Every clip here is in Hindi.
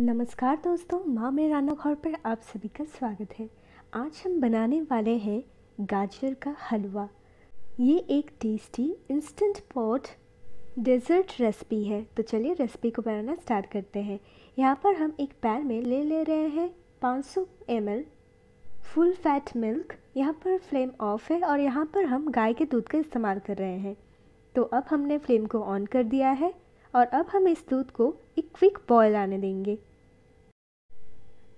नमस्कार दोस्तों माँ मेरे राना घर पर आप सभी का स्वागत है आज हम बनाने वाले हैं गाजर का हलवा ये एक tasty instant pot dessert recipe है तो चलिए रेसिपी को बनाना स्टार्ट करते हैं यहाँ पर हम एक पैन में ले ले रहे हैं 500 सौ फुल फैट मिल्क यहाँ पर फ्लेम ऑफ है और यहाँ पर हम गाय के दूध का इस्तेमाल कर रहे हैं तो अब हमने फ्लेम को ऑन कर दिया है और अब हम इस दूध को एक क्विक बॉयल आने देंगे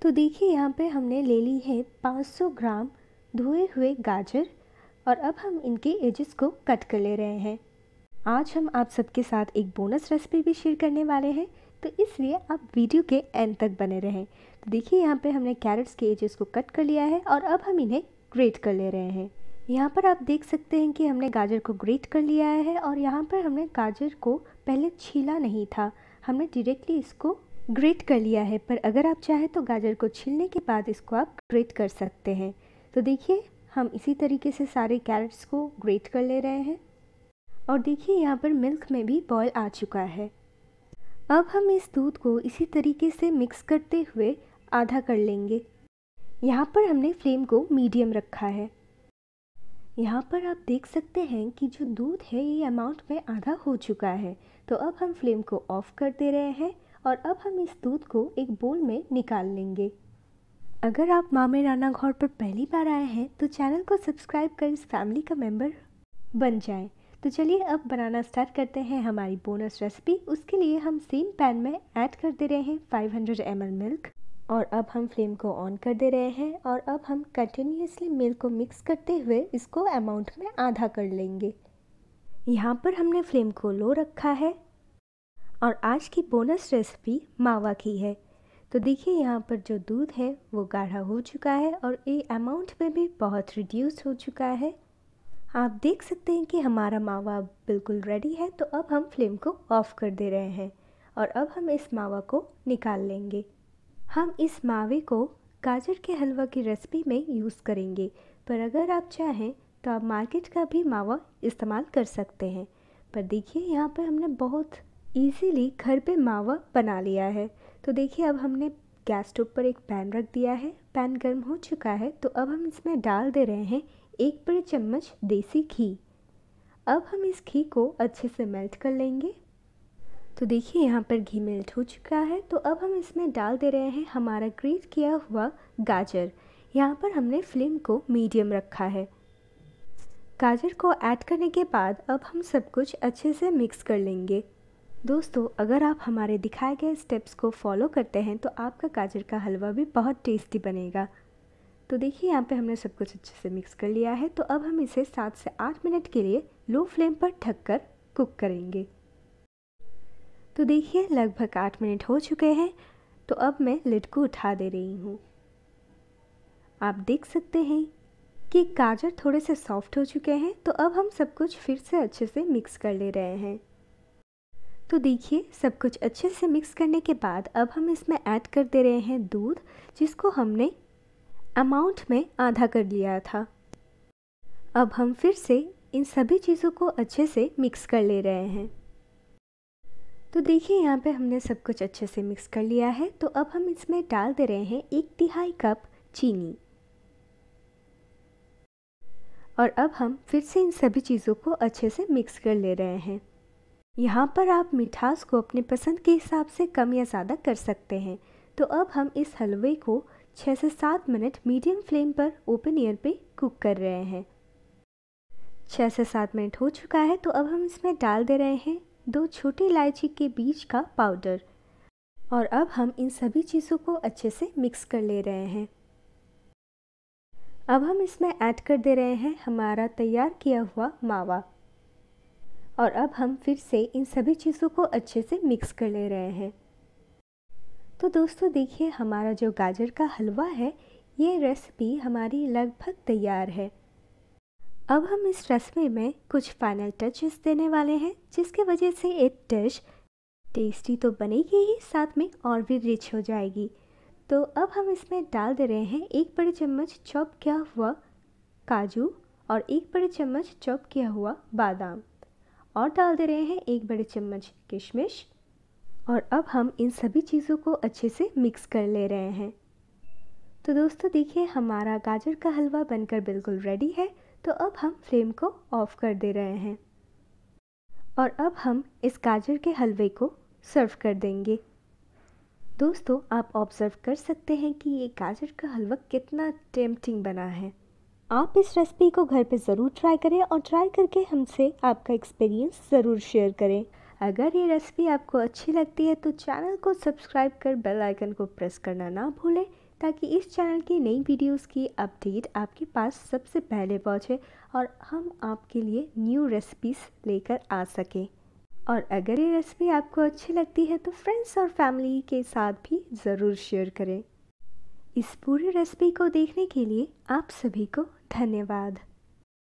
तो देखिए यहाँ पे हमने ले ली है 500 ग्राम धोए हुए गाजर और अब हम इनके एजेस को कट कर ले रहे हैं आज हम आप सबके साथ एक बोनस रेसिपी भी शेयर करने वाले हैं तो इसलिए आप वीडियो के एंड तक बने रहें तो देखिए यहाँ पे हमने कैरेट्स के एजेस को कट कर लिया है और अब हम इन्हें ग्रेट कर ले रहे हैं यहाँ पर आप देख सकते हैं कि हमने गाजर को ग्रेट कर लिया है और यहाँ पर हमने गाजर को पहले छीला नहीं था हमने डायरेक्टली इसको ग्रेट कर लिया है पर अगर आप चाहें तो गाजर को छीलने के बाद इसको आप ग्रेट कर सकते हैं तो देखिए हम इसी तरीके से सारे कैरेट्स को ग्रेट कर ले रहे हैं और देखिए यहाँ पर मिल्क में भी बॉयल आ चुका है अब हम इस दूध को इसी तरीके से मिक्स करते हुए आधा कर लेंगे यहाँ पर हमने फ्लेम को मीडियम रखा है यहाँ पर आप देख सकते हैं कि जो दूध है ये अमाउंट में आधा हो चुका है तो अब हम फ्लेम को ऑफ़ कर दे रहे हैं और अब हम इस दूध को एक बोल में निकाल लेंगे अगर आप मामे राना घर पर पहली बार आए हैं तो चैनल को सब्सक्राइब कर इस फैमिली का मेम्बर बन जाए तो चलिए अब बनाना स्टार्ट करते हैं हमारी बोनस रेसिपी उसके लिए हम सेम पैन में ऐड कर दे रहे हैं 500 हंड्रेड मिल्क और अब हम फ्लेम को ऑन कर दे रहे हैं और अब हम कंटिन्यूसली मिल्क को मिक्स करते हुए इसको अमाउंट में आधा कर लेंगे यहाँ पर हमने फ्लेम को लो रखा है और आज की बोनस रेसिपी मावा की है तो देखिए यहाँ पर जो दूध है वो गाढ़ा हो चुका है और ये अमाउंट में भी बहुत रिड्यूस हो चुका है आप देख सकते हैं कि हमारा मावा बिल्कुल रेडी है तो अब हम फ्लेम को ऑफ़ कर दे रहे हैं और अब हम इस मावा को निकाल लेंगे हम इस मावे को गाजर के हलवा की रेसिपी में यूज़ करेंगे पर अगर आप चाहें तो आप मार्केट का भी मावा इस्तेमाल कर सकते हैं पर देखिए यहाँ पर हमने बहुत ईजीली घर पे मावा बना लिया है तो देखिए अब हमने गैस स्टोव पर एक पैन रख दिया है पैन गर्म हो चुका है तो अब हम इसमें डाल दे रहे हैं एक बड़े चम्मच देसी घी अब हम इस घी को अच्छे से मेल्ट कर लेंगे तो देखिए यहाँ पर घी मेल्ट हो चुका है तो अब हम इसमें डाल दे रहे हैं हमारा ग्रेट किया हुआ गाजर यहाँ पर हमने फ्लेम को मीडियम रखा है गाजर को ऐड करने के बाद अब हम सब कुछ अच्छे से मिक्स कर लेंगे दोस्तों अगर आप हमारे दिखाए गए स्टेप्स को फॉलो करते हैं तो आपका गाजर का हलवा भी बहुत टेस्टी बनेगा तो देखिए यहाँ पे हमने सब कुछ अच्छे से मिक्स कर लिया है तो अब हम इसे सात से आठ मिनट के लिए लो फ्लेम पर ढक कर कुक करेंगे तो देखिए लगभग आठ मिनट हो चुके हैं तो अब मैं लिड को उठा दे रही हूँ आप देख सकते हैं कि गाजर थोड़े से सॉफ्ट हो चुके हैं तो अब हम सब कुछ फिर से अच्छे से मिक्स कर ले रहे हैं तो देखिए सब कुछ अच्छे से मिक्स करने के बाद अब हम इसमें ऐड कर दे रहे हैं दूध जिसको हमने अमाउंट में आधा कर लिया था अब हम फिर से इन सभी चीज़ों को अच्छे से मिक्स कर ले रहे हैं तो देखिए यहाँ पे हमने सब कुछ अच्छे से मिक्स कर लिया है तो अब हम इसमें डाल दे रहे हैं एक तिहाई कप चीनी और अब हम फिर से इन सभी चीज़ों को अच्छे से मिक्स कर ले रहे हैं यहाँ पर आप मिठास को अपने पसंद के हिसाब से कम या ज़्यादा कर सकते हैं तो अब हम इस हलवे को छः से सात मिनट मीडियम फ्लेम पर ओपन एयर पे कुक कर रहे हैं छः से सात मिनट हो चुका है तो अब हम इसमें डाल दे रहे हैं दो छोटे इलायची के बीज का पाउडर और अब हम इन सभी चीज़ों को अच्छे से मिक्स कर ले रहे हैं अब हम इसमें ऐड कर दे रहे हैं हमारा तैयार किया हुआ मावा और अब हम फिर से इन सभी चीज़ों को अच्छे से मिक्स कर ले रहे हैं तो दोस्तों देखिए हमारा जो गाजर का हलवा है ये रेसिपी हमारी लगभग तैयार है अब हम इस रेसिपी में कुछ फाइनल टचेस देने वाले हैं जिसके वजह से एक डिश टेस्टी तो बनेगी ही साथ में और भी रिच हो जाएगी तो अब हम इसमें डाल दे रहे हैं एक बड़े चम्मच चॉप किया हुआ काजू और एक बड़े चम्मच चॉप किया हुआ बादाम और डाल दे रहे हैं एक बड़े चम्मच किशमिश और अब हम इन सभी चीज़ों को अच्छे से मिक्स कर ले रहे हैं तो दोस्तों देखिए हमारा गाजर का हलवा बनकर बिल्कुल रेडी है तो अब हम फ्लेम को ऑफ़ कर दे रहे हैं और अब हम इस गाजर के हलवे को सर्व कर देंगे दोस्तों आप ऑब्ज़र्व कर सकते हैं कि ये गाजर का हलवा कितना टेम्पटिंग बना है आप इस रेसिपी को घर पे ज़रूर ट्राई करें और ट्राई करके हमसे आपका एक्सपीरियंस ज़रूर शेयर करें अगर ये रेसिपी आपको अच्छी लगती है तो चैनल को सब्सक्राइब कर बेल आइकन को प्रेस करना ना भूलें ताकि इस चैनल की नई वीडियोस की अपडेट आपके पास सबसे पहले पहुंचे और हम आपके लिए न्यू रेसिपीज़ लेकर आ सकें और अगर ये रेसिपी आपको अच्छी लगती है तो फ्रेंड्स और फैमिली के साथ भी ज़रूर शेयर करें इस पूरी रेसिपी को देखने के लिए आप सभी को धन्यवाद